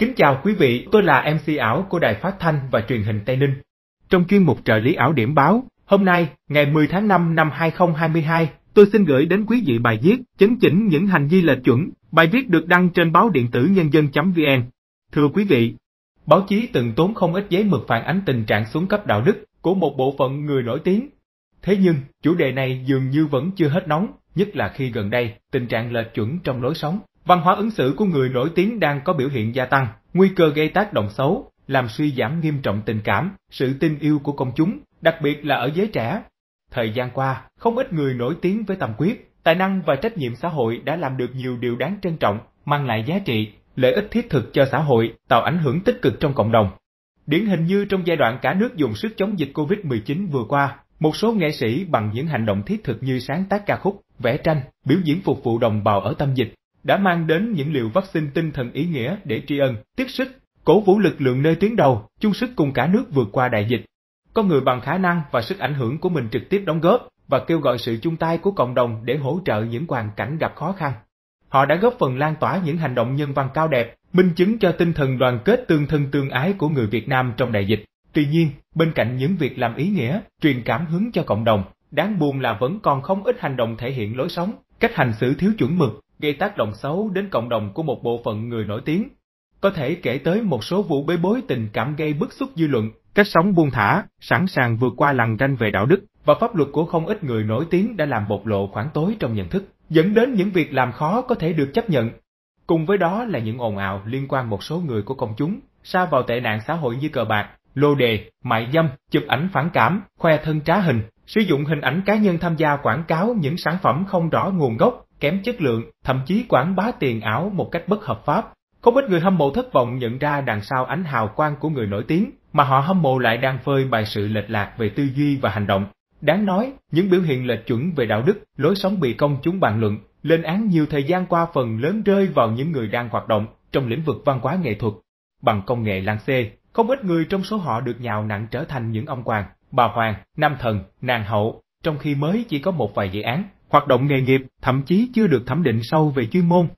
Kính chào quý vị, tôi là MC ảo của Đài Phát Thanh và Truyền hình Tây Ninh. Trong chuyên mục trợ lý ảo điểm báo, hôm nay, ngày 10 tháng 5 năm 2022, tôi xin gửi đến quý vị bài viết chấn chỉnh những hành vi lệch chuẩn. Bài viết được đăng trên báo điện tử nhân dân.vn. Thưa quý vị, báo chí từng tốn không ít giấy mực phản ánh tình trạng xuống cấp đạo đức của một bộ phận người nổi tiếng. Thế nhưng, chủ đề này dường như vẫn chưa hết nóng, nhất là khi gần đây tình trạng lệch chuẩn trong lối sống Văn hóa ứng xử của người nổi tiếng đang có biểu hiện gia tăng, nguy cơ gây tác động xấu, làm suy giảm nghiêm trọng tình cảm, sự tin yêu của công chúng, đặc biệt là ở giới trẻ. Thời gian qua, không ít người nổi tiếng với tâm quyết, tài năng và trách nhiệm xã hội đã làm được nhiều điều đáng trân trọng, mang lại giá trị, lợi ích thiết thực cho xã hội, tạo ảnh hưởng tích cực trong cộng đồng. Điển hình như trong giai đoạn cả nước dùng sức chống dịch COVID-19 vừa qua, một số nghệ sĩ bằng những hành động thiết thực như sáng tác ca khúc, vẽ tranh, biểu diễn phục vụ đồng bào ở tâm dịch, đã mang đến những liều vaccine tinh thần ý nghĩa để tri ân, tiếp sức, cổ vũ lực lượng nơi tuyến đầu, chung sức cùng cả nước vượt qua đại dịch. Có người bằng khả năng và sức ảnh hưởng của mình trực tiếp đóng góp và kêu gọi sự chung tay của cộng đồng để hỗ trợ những hoàn cảnh gặp khó khăn. Họ đã góp phần lan tỏa những hành động nhân văn cao đẹp, minh chứng cho tinh thần đoàn kết tương thân tương ái của người Việt Nam trong đại dịch. Tuy nhiên, bên cạnh những việc làm ý nghĩa, truyền cảm hứng cho cộng đồng, đáng buồn là vẫn còn không ít hành động thể hiện lối sống, cách hành xử thiếu chuẩn mực, gây tác động xấu đến cộng đồng của một bộ phận người nổi tiếng. Có thể kể tới một số vụ bê bối tình cảm gây bức xúc dư luận, cách sống buông thả, sẵn sàng vượt qua lằn ranh về đạo đức và pháp luật của không ít người nổi tiếng đã làm bộc lộ khoảng tối trong nhận thức, dẫn đến những việc làm khó có thể được chấp nhận. Cùng với đó là những ồn ào liên quan một số người của công chúng, xa vào tệ nạn xã hội như cờ bạc, lô đề, mại dâm, chụp ảnh phản cảm, khoe thân trá hình, sử dụng hình ảnh cá nhân tham gia quảng cáo những sản phẩm không rõ nguồn gốc, kém chất lượng, thậm chí quảng bá tiền ảo một cách bất hợp pháp. Không ít người hâm mộ thất vọng nhận ra đằng sau ánh hào quang của người nổi tiếng, mà họ hâm mộ lại đang phơi bài sự lệch lạc về tư duy và hành động. Đáng nói, những biểu hiện lệch chuẩn về đạo đức, lối sống bị công chúng bàn luận, lên án nhiều thời gian qua phần lớn rơi vào những người đang hoạt động trong lĩnh vực văn hóa nghệ thuật. Bằng công nghệ lan xê, không ít người trong số họ được nhào nặng trở thành những ông hoàng, bà hoàng, nam thần, nàng hậu, trong khi mới chỉ có một vài dự án hoạt động nghề nghiệp thậm chí chưa được thẩm định sâu về chuyên môn.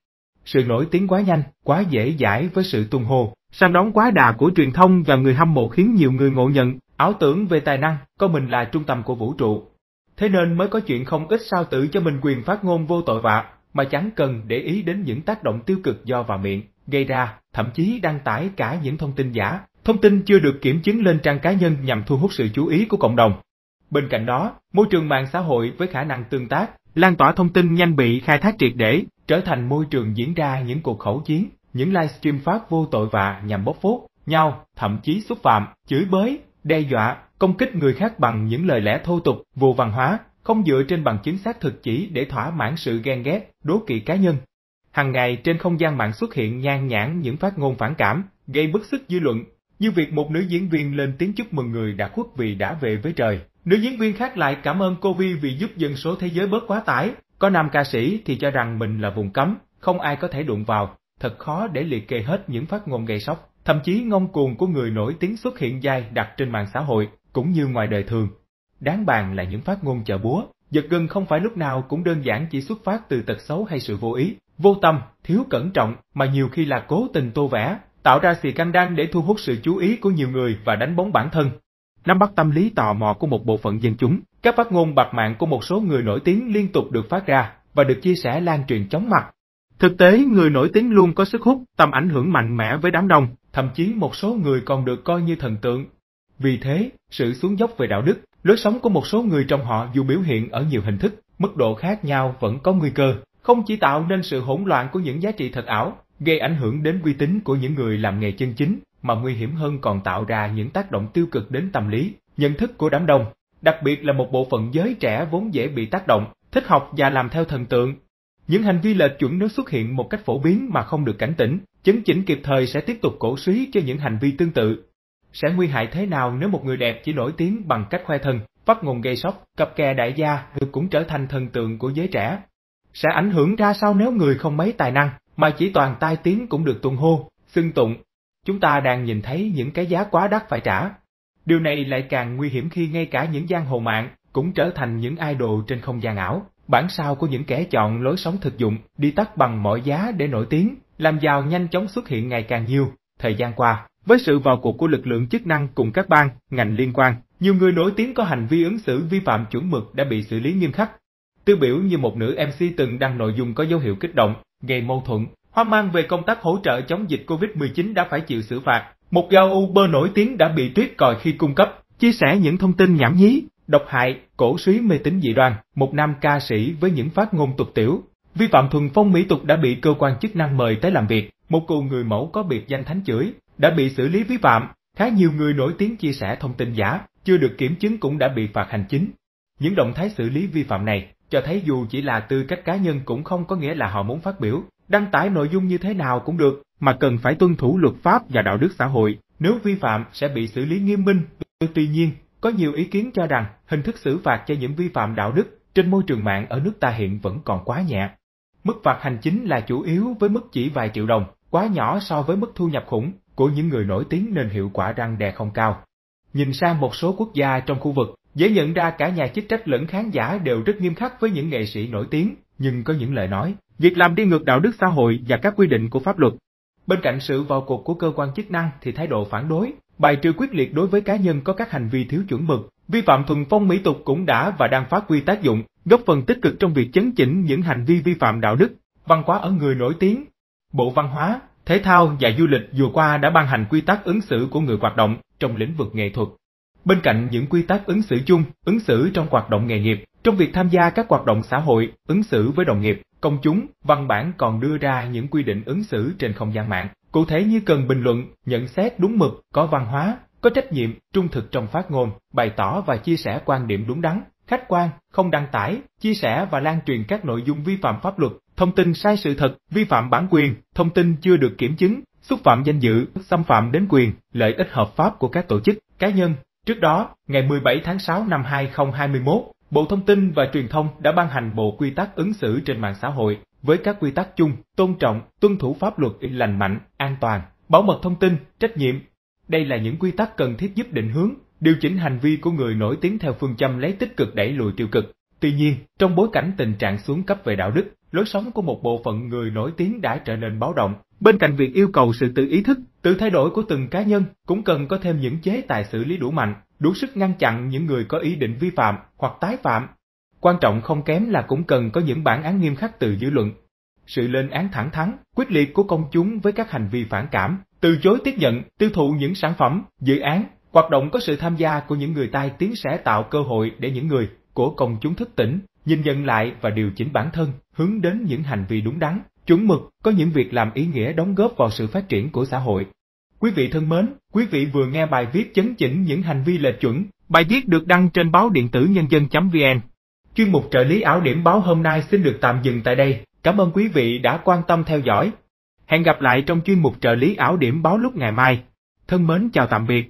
Sự nổi tiếng quá nhanh, quá dễ dãi với sự tuần hồ, săn đón quá đà của truyền thông và người hâm mộ khiến nhiều người ngộ nhận, ảo tưởng về tài năng, con mình là trung tâm của vũ trụ. Thế nên mới có chuyện không ít sao tự cho mình quyền phát ngôn vô tội vạ, mà chẳng cần để ý đến những tác động tiêu cực do vào miệng, gây ra, thậm chí đăng tải cả những thông tin giả, thông tin chưa được kiểm chứng lên trang cá nhân nhằm thu hút sự chú ý của cộng đồng. Bên cạnh đó, môi trường mạng xã hội với khả năng tương tác, Lan tỏa thông tin nhanh bị khai thác triệt để, trở thành môi trường diễn ra những cuộc khẩu chiến, những livestream phát vô tội vạ nhằm bóc phốt nhau, thậm chí xúc phạm, chửi bới, đe dọa, công kích người khác bằng những lời lẽ thô tục, vô văn hóa, không dựa trên bằng chứng xác thực chỉ để thỏa mãn sự ghen ghét, đố kỵ cá nhân. Hàng ngày trên không gian mạng xuất hiện nhan nhản những phát ngôn phản cảm, gây bức xúc dư luận, như việc một nữ diễn viên lên tiếng chúc mừng người đã khuất vì đã về với trời. Nữ diễn viên khác lại cảm ơn cô Vi vì giúp dân số thế giới bớt quá tải, có nam ca sĩ thì cho rằng mình là vùng cấm, không ai có thể đụng vào, thật khó để liệt kê hết những phát ngôn gây sốc. Thậm chí ngông cuồng của người nổi tiếng xuất hiện dài đặt trên mạng xã hội, cũng như ngoài đời thường. Đáng bàn là những phát ngôn chợ búa, giật gân không phải lúc nào cũng đơn giản chỉ xuất phát từ tật xấu hay sự vô ý, vô tâm, thiếu cẩn trọng, mà nhiều khi là cố tình tô vẽ, tạo ra xì căng đan để thu hút sự chú ý của nhiều người và đánh bóng bản thân nắm bắt tâm lý tò mò của một bộ phận dân chúng. Các phát ngôn bạc mạng của một số người nổi tiếng liên tục được phát ra và được chia sẻ lan truyền chóng mặt. Thực tế, người nổi tiếng luôn có sức hút, tầm ảnh hưởng mạnh mẽ với đám đông, thậm chí một số người còn được coi như thần tượng. Vì thế, sự xuống dốc về đạo đức, lối sống của một số người trong họ dù biểu hiện ở nhiều hình thức, mức độ khác nhau vẫn có nguy cơ, không chỉ tạo nên sự hỗn loạn của những giá trị thật ảo, gây ảnh hưởng đến uy tín của những người làm nghề chân chính, mà nguy hiểm hơn còn tạo ra những tác động tiêu cực đến tâm lý, nhận thức của đám đông, đặc biệt là một bộ phận giới trẻ vốn dễ bị tác động, thích học và làm theo thần tượng. Những hành vi lệch chuẩn nếu xuất hiện một cách phổ biến mà không được cảnh tỉnh, chấn chỉnh kịp thời sẽ tiếp tục cổ suý cho những hành vi tương tự. Sẽ nguy hại thế nào nếu một người đẹp chỉ nổi tiếng bằng cách khoe thân, phát ngôn gây sốc, cặp kè đại gia được cũng trở thành thần tượng của giới trẻ? Sẽ ảnh hưởng ra sao nếu người không mấy tài năng, mà chỉ toàn tai tiếng cũng được tuần hô, xưng tụng, Chúng ta đang nhìn thấy những cái giá quá đắt phải trả. Điều này lại càng nguy hiểm khi ngay cả những giang hồ mạng cũng trở thành những idol trên không gian ảo. Bản sao của những kẻ chọn lối sống thực dụng, đi tắt bằng mọi giá để nổi tiếng, làm giàu nhanh chóng xuất hiện ngày càng nhiều. Thời gian qua, với sự vào cuộc của lực lượng chức năng cùng các ban, ngành liên quan, nhiều người nổi tiếng có hành vi ứng xử vi phạm chuẩn mực đã bị xử lý nghiêm khắc. Tiêu biểu như một nữ MC từng đăng nội dung có dấu hiệu kích động, gây mâu thuẫn, hoang mang về công tác hỗ trợ chống dịch COVID-19 đã phải chịu xử phạt. Một giao Uber nổi tiếng đã bị tuyết còi khi cung cấp, chia sẻ những thông tin nhảm nhí, độc hại, cổ suý mê tín dị đoan. Một nam ca sĩ với những phát ngôn tục tiểu, vi phạm thuần phong mỹ tục đã bị cơ quan chức năng mời tới làm việc. Một cô người mẫu có biệt danh thánh chửi đã bị xử lý vi phạm. Khá nhiều người nổi tiếng chia sẻ thông tin giả, chưa được kiểm chứng cũng đã bị phạt hành chính. Những động thái xử lý vi phạm này cho thấy dù chỉ là tư cách cá nhân cũng không có nghĩa là họ muốn phát biểu, đăng tải nội dung như thế nào cũng được, mà cần phải tuân thủ luật pháp và đạo đức xã hội. Nếu vi phạm sẽ bị xử lý nghiêm minh. Tuy nhiên, có nhiều ý kiến cho rằng hình thức xử phạt cho những vi phạm đạo đức trên môi trường mạng ở nước ta hiện vẫn còn quá nhẹ. Mức phạt hành chính là chủ yếu với mức chỉ vài triệu đồng, quá nhỏ so với mức thu nhập khủng của những người nổi tiếng nên hiệu quả răng đè không cao. Nhìn sang một số quốc gia trong khu vực, dễ nhận ra cả nhà chức trách lẫn khán giả đều rất nghiêm khắc với những nghệ sĩ nổi tiếng, nhưng có những lời nói, Việc làm đi ngược đạo đức xã hội và các quy định của pháp luật. Bên cạnh sự vào cuộc của cơ quan chức năng thì thái độ phản đối, bài trừ quyết liệt đối với cá nhân có các hành vi thiếu chuẩn mực, vi phạm thuần phong mỹ tục cũng đã và đang phát huy tác dụng, góp phần tích cực trong việc chấn chỉnh những hành vi vi phạm đạo đức, văn hóa ở người nổi tiếng. Bộ Văn hóa, Thể thao và Du lịch vừa qua đã ban hành quy tắc ứng xử của người hoạt động trong lĩnh vực nghệ thuật. Bên cạnh những quy tắc ứng xử chung, ứng xử trong hoạt động nghề nghiệp, trong việc tham gia các hoạt động xã hội, ứng xử với đồng nghiệp, công chúng, văn bản còn đưa ra những quy định ứng xử trên không gian mạng, cụ thể như cần bình luận, nhận xét đúng mực, có văn hóa, có trách nhiệm, trung thực trong phát ngôn, bày tỏ và chia sẻ quan điểm đúng đắn, khách quan, không đăng tải, chia sẻ và lan truyền các nội dung vi phạm pháp luật, thông tin sai sự thật, vi phạm bản quyền, thông tin chưa được kiểm chứng, xúc phạm danh dự, xâm phạm đến quyền, lợi ích hợp pháp của các tổ chức, cá nhân. Trước đó, ngày 17 tháng 6 năm 2021, Bộ Thông tin và Truyền thông đã ban hành bộ quy tắc ứng xử trên mạng xã hội với các quy tắc chung, tôn trọng, tuân thủ pháp luật lành mạnh, an toàn, bảo mật thông tin, trách nhiệm. Đây là những quy tắc cần thiết giúp định hướng, điều chỉnh hành vi của người nổi tiếng theo phương châm lấy tích cực đẩy lùi tiêu cực. Tuy nhiên, trong bối cảnh tình trạng xuống cấp về đạo đức, lối sống của một bộ phận người nổi tiếng đã trở nên báo động. Bên cạnh việc yêu cầu sự tự ý thức Tự thay đổi của từng cá nhân cũng cần có thêm những chế tài xử lý đủ mạnh, đủ sức ngăn chặn những người có ý định vi phạm hoặc tái phạm. Quan trọng không kém là cũng cần có những bản án nghiêm khắc từ dư luận. Sự lên án thẳng thắn, quyết liệt của công chúng với các hành vi phản cảm, từ chối tiếp nhận, tiêu thụ những sản phẩm, dự án, hoạt động có sự tham gia của những người tai tiếng sẽ tạo cơ hội để những người của công chúng thức tỉnh, nhìn nhận lại và điều chỉnh bản thân, hướng đến những hành vi đúng đắn, chuẩn mực có những việc làm ý nghĩa đóng góp vào sự phát triển của xã hội. Quý vị thân mến, quý vị vừa nghe bài viết chấn chỉnh những hành vi lệch chuẩn, bài viết được đăng trên báo điện tử nhân dân.vn. Chuyên mục trợ lý ảo điểm báo hôm nay xin được tạm dừng tại đây. Cảm ơn quý vị đã quan tâm theo dõi. Hẹn gặp lại trong chuyên mục trợ lý ảo điểm báo lúc ngày mai. Thân mến chào tạm biệt.